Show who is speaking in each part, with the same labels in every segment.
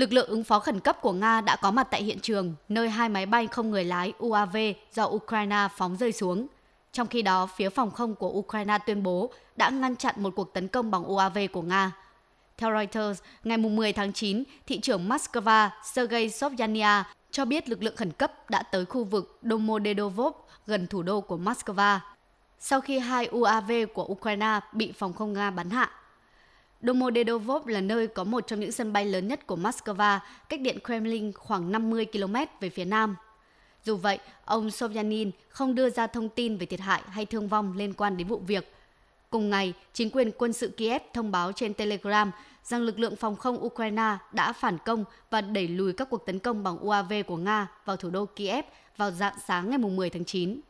Speaker 1: Lực lượng ứng phó khẩn cấp của Nga đã có mặt tại hiện trường, nơi hai máy bay không người lái UAV do Ukraine phóng rơi xuống. Trong khi đó, phía phòng không của Ukraine tuyên bố đã ngăn chặn một cuộc tấn công bằng UAV của Nga. Theo Reuters, ngày 10 tháng 9, thị trưởng Moscow Sergei Sobyania cho biết lực lượng khẩn cấp đã tới khu vực Domodedovov gần thủ đô của Moscow sau khi hai UAV của Ukraine bị phòng không Nga bắn hạ Domodedovov là nơi có một trong những sân bay lớn nhất của Moscow, cách điện Kremlin khoảng 50 km về phía nam. Dù vậy, ông Sovyanin không đưa ra thông tin về thiệt hại hay thương vong liên quan đến vụ việc. Cùng ngày, chính quyền quân sự Kiev thông báo trên Telegram rằng lực lượng phòng không Ukraine đã phản công và đẩy lùi các cuộc tấn công bằng UAV của Nga vào thủ đô Kiev
Speaker 2: vào dạng sáng ngày 10 tháng 9.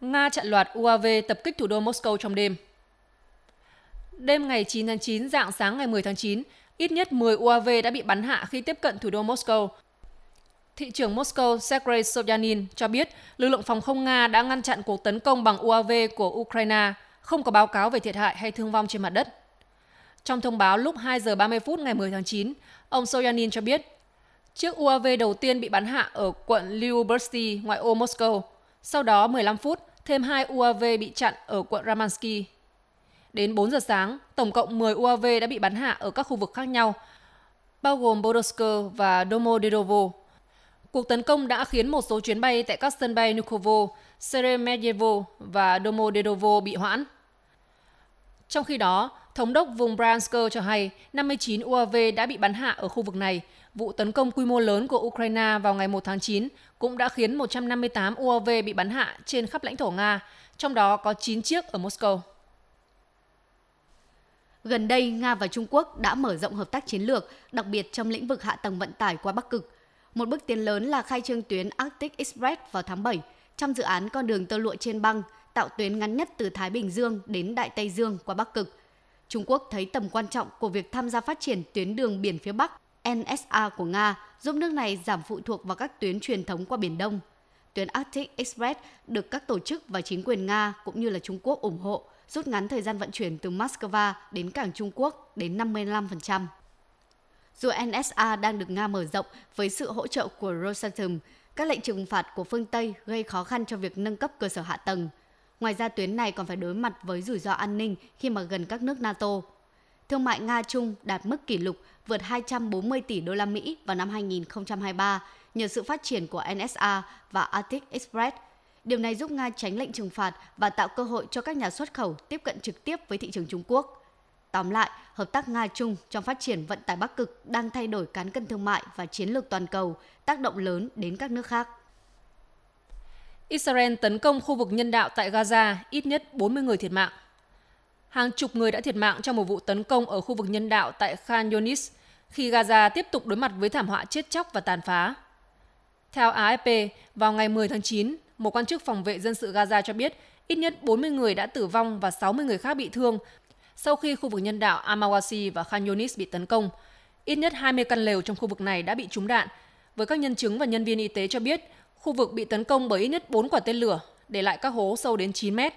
Speaker 2: Nga chặn loạt UAV tập kích thủ đô Moscow trong đêm. Đêm ngày 9 tháng 9, dạng sáng ngày 10 tháng 9, ít nhất 10 UAV đã bị bắn hạ khi tiếp cận thủ đô Moscow. Thị trưởng Moscow Sergei Sobyanin cho biết lực lượng phòng không Nga đã ngăn chặn cuộc tấn công bằng UAV của Ukraine, không có báo cáo về thiệt hại hay thương vong trên mặt đất. Trong thông báo lúc 2 giờ 30 phút ngày 10 tháng 9, ông Sobyanin cho biết chiếc UAV đầu tiên bị bắn hạ ở quận Lyubersky, ngoại ô Moscow. Sau đó 15 phút, thêm hai UAV bị chặn ở quận Ramansky, Đến 4 giờ sáng, tổng cộng 10 UAV đã bị bắn hạ ở các khu vực khác nhau, bao gồm Bodosk và Domodedovo. Cuộc tấn công đã khiến một số chuyến bay tại các sân bay Nukovo, Seremeyevo và Domodedovo bị hoãn. Trong khi đó, Thống đốc vùng Bransk cho hay 59 UAV đã bị bắn hạ ở khu vực này. Vụ tấn công quy mô lớn của Ukraine vào ngày 1 tháng 9 cũng đã khiến 158 UAV bị bắn hạ trên khắp lãnh thổ Nga, trong đó có 9 chiếc ở Moscow. Gần đây, Nga
Speaker 1: và Trung Quốc đã mở rộng hợp tác chiến lược, đặc biệt trong lĩnh vực hạ tầng vận tải qua Bắc Cực. Một bước tiến lớn là khai trương tuyến Arctic Express vào tháng 7 trong dự án con đường tơ lụa trên băng, tạo tuyến ngắn nhất từ Thái Bình Dương đến Đại Tây Dương qua Bắc Cực. Trung Quốc thấy tầm quan trọng của việc tham gia phát triển tuyến đường biển phía Bắc NSA của Nga giúp nước này giảm phụ thuộc vào các tuyến truyền thống qua Biển Đông. Tuyến Arctic Express được các tổ chức và chính quyền Nga cũng như là Trung Quốc ủng hộ – rút ngắn thời gian vận chuyển từ Moscow đến cảng Trung Quốc đến 55%. Dù NSA đang được Nga mở rộng với sự hỗ trợ của Rosatom, các lệnh trừng phạt của phương Tây gây khó khăn cho việc nâng cấp cơ sở hạ tầng. Ngoài ra tuyến này còn phải đối mặt với rủi ro an ninh khi mà gần các nước NATO. Thương mại Nga-Trung đạt mức kỷ lục vượt 240 tỷ đô la Mỹ vào năm 2023 nhờ sự phát triển của NSA và Arctic Express – Điều này giúp Nga tránh lệnh trừng phạt và tạo cơ hội cho các nhà xuất khẩu tiếp cận trực tiếp với thị trường Trung Quốc. Tóm lại, hợp tác Nga-Trung trong phát triển vận tải Bắc Cực đang thay đổi cán cân thương mại và chiến lược toàn cầu, tác
Speaker 2: động lớn đến các nước khác. Israel tấn công khu vực nhân đạo tại Gaza, ít nhất 40 người thiệt mạng. Hàng chục người đã thiệt mạng trong một vụ tấn công ở khu vực nhân đạo tại Khan Yunis, khi Gaza tiếp tục đối mặt với thảm họa chết chóc và tàn phá. Theo AFP, vào ngày 10 tháng 9, một quan chức phòng vệ dân sự Gaza cho biết ít nhất 40 người đã tử vong và 60 người khác bị thương sau khi khu vực nhân đạo Amawasi và Khan Yunis bị tấn công. Ít nhất 20 căn lều trong khu vực này đã bị trúng đạn. Với các nhân chứng và nhân viên y tế cho biết, khu vực bị tấn công bởi ít nhất 4 quả tên lửa, để lại các hố sâu đến 9 mét.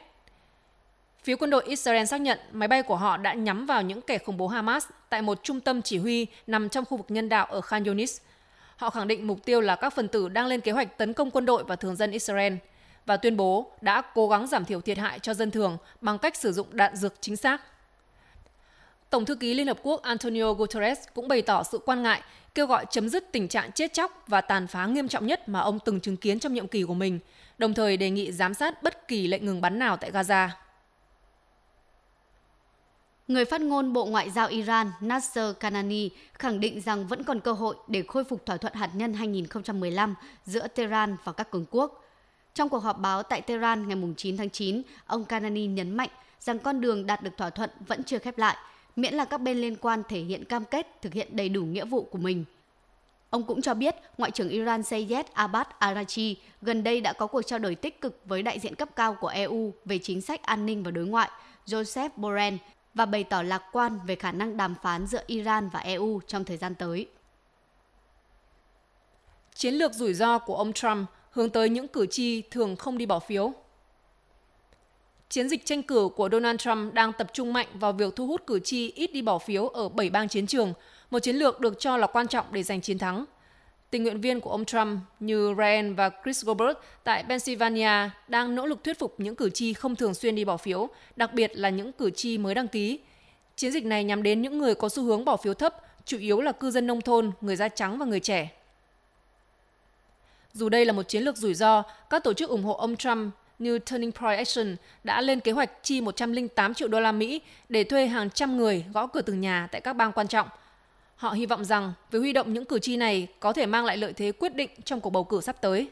Speaker 2: Phía quân đội Israel xác nhận máy bay của họ đã nhắm vào những kẻ khủng bố Hamas tại một trung tâm chỉ huy nằm trong khu vực nhân đạo ở Khan Yunis – Họ khẳng định mục tiêu là các phần tử đang lên kế hoạch tấn công quân đội và thường dân Israel và tuyên bố đã cố gắng giảm thiểu thiệt hại cho dân thường bằng cách sử dụng đạn dược chính xác. Tổng thư ký Liên Hợp Quốc Antonio Guterres cũng bày tỏ sự quan ngại, kêu gọi chấm dứt tình trạng chết chóc và tàn phá nghiêm trọng nhất mà ông từng chứng kiến trong nhiệm kỳ của mình, đồng thời đề nghị giám sát bất kỳ lệnh ngừng bắn nào tại Gaza. Người phát ngôn Bộ Ngoại giao
Speaker 1: Iran Nasser Kanani khẳng định rằng vẫn còn cơ hội để khôi phục thỏa thuận hạt nhân 2015 giữa Tehran và các cường quốc. Trong cuộc họp báo tại Tehran ngày 9 tháng 9, ông Kanani nhấn mạnh rằng con đường đạt được thỏa thuận vẫn chưa khép lại, miễn là các bên liên quan thể hiện cam kết thực hiện đầy đủ nghĩa vụ của mình. Ông cũng cho biết Ngoại trưởng Iran Sayed Abbas Arachi gần đây đã có cuộc trao đổi tích cực với đại diện cấp cao của EU về chính sách an ninh và đối ngoại Joseph Borrell và bày tỏ lạc quan về khả năng đàm phán giữa Iran và EU trong thời gian tới.
Speaker 2: Chiến lược rủi ro của ông Trump hướng tới những cử tri thường không đi bỏ phiếu. Chiến dịch tranh cử của Donald Trump đang tập trung mạnh vào việc thu hút cử tri ít đi bỏ phiếu ở 7 bang chiến trường, một chiến lược được cho là quan trọng để giành chiến thắng – Tình nguyện viên của ông Trump như Ryan và Chris Goldberg tại Pennsylvania đang nỗ lực thuyết phục những cử tri không thường xuyên đi bỏ phiếu, đặc biệt là những cử tri mới đăng ký. Chiến dịch này nhắm đến những người có xu hướng bỏ phiếu thấp, chủ yếu là cư dân nông thôn, người da trắng và người trẻ. Dù đây là một chiến lược rủi ro, các tổ chức ủng hộ ông Trump như Turning Point Action đã lên kế hoạch chi 108 triệu đô la Mỹ để thuê hàng trăm người gõ cửa từng nhà tại các bang quan trọng – Họ hy vọng rằng việc huy động những cử tri này có thể mang lại lợi thế quyết định trong cuộc bầu cử sắp tới.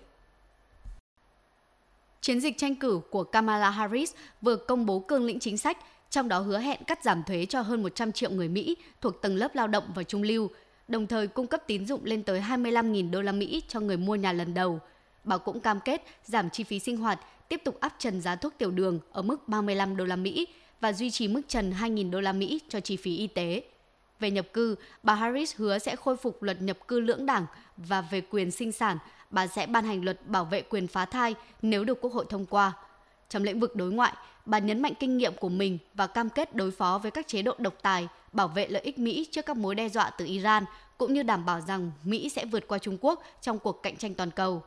Speaker 2: Chiến dịch tranh cử của Kamala
Speaker 1: Harris vừa công bố cương lĩnh chính sách, trong đó hứa hẹn cắt giảm thuế cho hơn 100 triệu người Mỹ thuộc tầng lớp lao động và trung lưu, đồng thời cung cấp tín dụng lên tới 25.000 đô la Mỹ cho người mua nhà lần đầu. Bà cũng cam kết giảm chi phí sinh hoạt, tiếp tục áp trần giá thuốc tiểu đường ở mức 35 đô la Mỹ và duy trì mức trần 2.000 đô la Mỹ cho chi phí y tế về nhập cư, bà Harris hứa sẽ khôi phục luật nhập cư lưỡng đảng và về quyền sinh sản, bà sẽ ban hành luật bảo vệ quyền phá thai nếu được Quốc hội thông qua. Trong lĩnh vực đối ngoại, bà nhấn mạnh kinh nghiệm của mình và cam kết đối phó với các chế độ độc tài, bảo vệ lợi ích Mỹ trước các mối đe dọa từ Iran, cũng như đảm bảo rằng Mỹ sẽ vượt qua Trung Quốc trong cuộc cạnh tranh toàn cầu.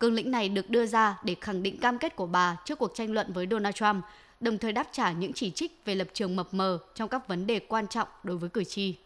Speaker 1: Cương lĩnh này được đưa ra để khẳng định cam kết của bà trước cuộc tranh luận với Donald Trump đồng thời đáp trả những chỉ trích về lập trường mập mờ trong các vấn đề quan trọng đối với cử tri.